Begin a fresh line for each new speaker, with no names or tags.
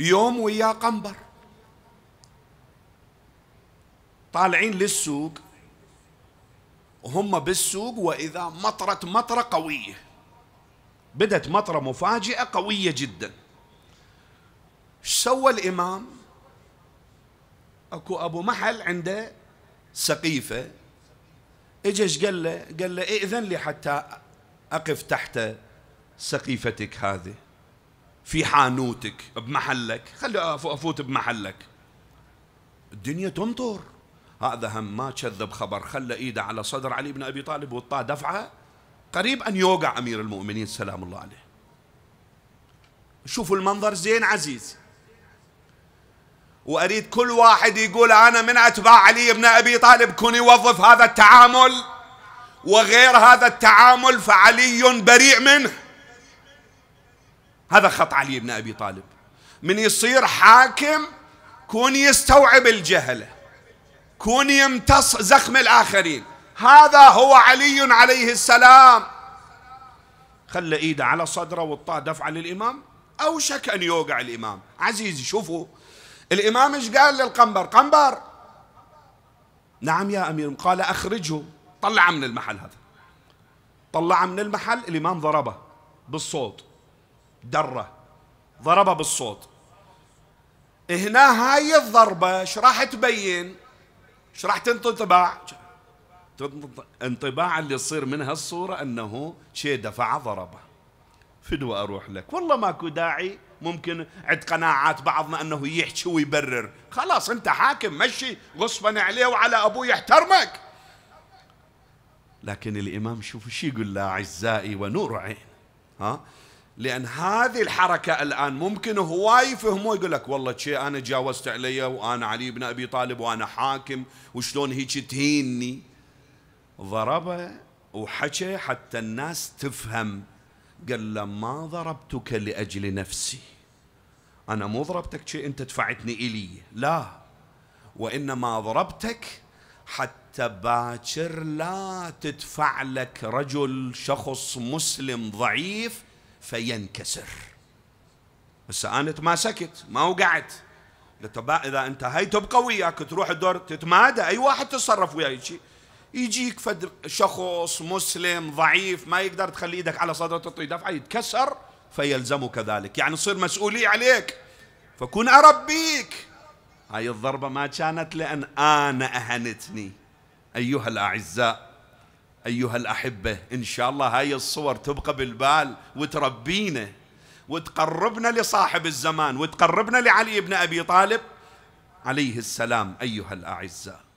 يوم ويا قنبر طالعين للسوق وهم بالسوق وإذا مطرت مطرة قوية بدت مطرة مفاجئة قوية جدا سوى الإمام أكو أبو محل عنده سقيفة إجش قال له قال له إئذن لي حتى أقف تحت سقيفتك هذه في حانوتك بمحلك خلي أفوت بمحلك الدنيا تنطر هذا هم ما كذب خبر خلى ايده على صدر علي بن ابي طالب وطاه دفعه قريب ان يوقع امير المؤمنين سلام الله عليه شوفوا المنظر زين عزيز واريد كل واحد يقول انا من اتباع علي بن ابي طالب كن يوظف هذا التعامل وغير هذا التعامل فعلي بريء منه هذا خط علي بن أبي طالب من يصير حاكم كون يستوعب الجهلة كون يمتص زخم الآخرين هذا هو علي عليه السلام خلى ايده على صدره وطاه دفعه للامام اوشك ان يوقع الامام عزيزي شوفوا الامام ايش قال للقنبر قنبر نعم يا امير قال اخرجه طلعه من المحل هذا طلعه من المحل الامام ضربه بالصوت دره ضربه بالصوت هنا هاي الضربه ايش راح تبين؟ ايش راح تنطبع؟ انطباع اللي يصير من هالصوره انه شيء دفع ضربه فدوى اروح لك والله ماكو داعي ممكن عند قناعات بعضنا انه يحكي ويبرر خلاص انت حاكم مشي غصبا عليه وعلى ابوه يحترمك لكن الامام شوف شو يقول له اعزائي ونور عين ها لأن هذه الحركة الآن ممكن هواي يفهموه يقول لك والله شيء أنا تجاوزت علي وأنا علي بن أبي طالب وأنا حاكم وشلون هيك تهيني ضربه وحكى حتى الناس تفهم قال له ما ضربتك لأجل نفسي أنا مو ضربتك شيء أنت دفعتني إلي لا وإنما ضربتك حتى باكر لا تدفع لك رجل شخص مسلم ضعيف فينكسر بس أنا تماسكت ما وقعت إذا انت هاي تبقى وياك تروح الدور تتمادى أي واحد تصرف وياي شيء يجيك فد شخص مسلم ضعيف ما يقدر تخلي ايدك على صدره تعطيه دفعه يتكسر فيلزمك ذلك يعني تصير مسؤوليه عليك فكون اربيك هاي الضربه ما كانت لان انا اهنتني ايها الاعزاء أيها الأحبة إن شاء الله هاي الصور تبقى بالبال وتربينا وتقربنا لصاحب الزمان وتقربنا لعلي بن أبي طالب عليه السلام أيها الأعزاء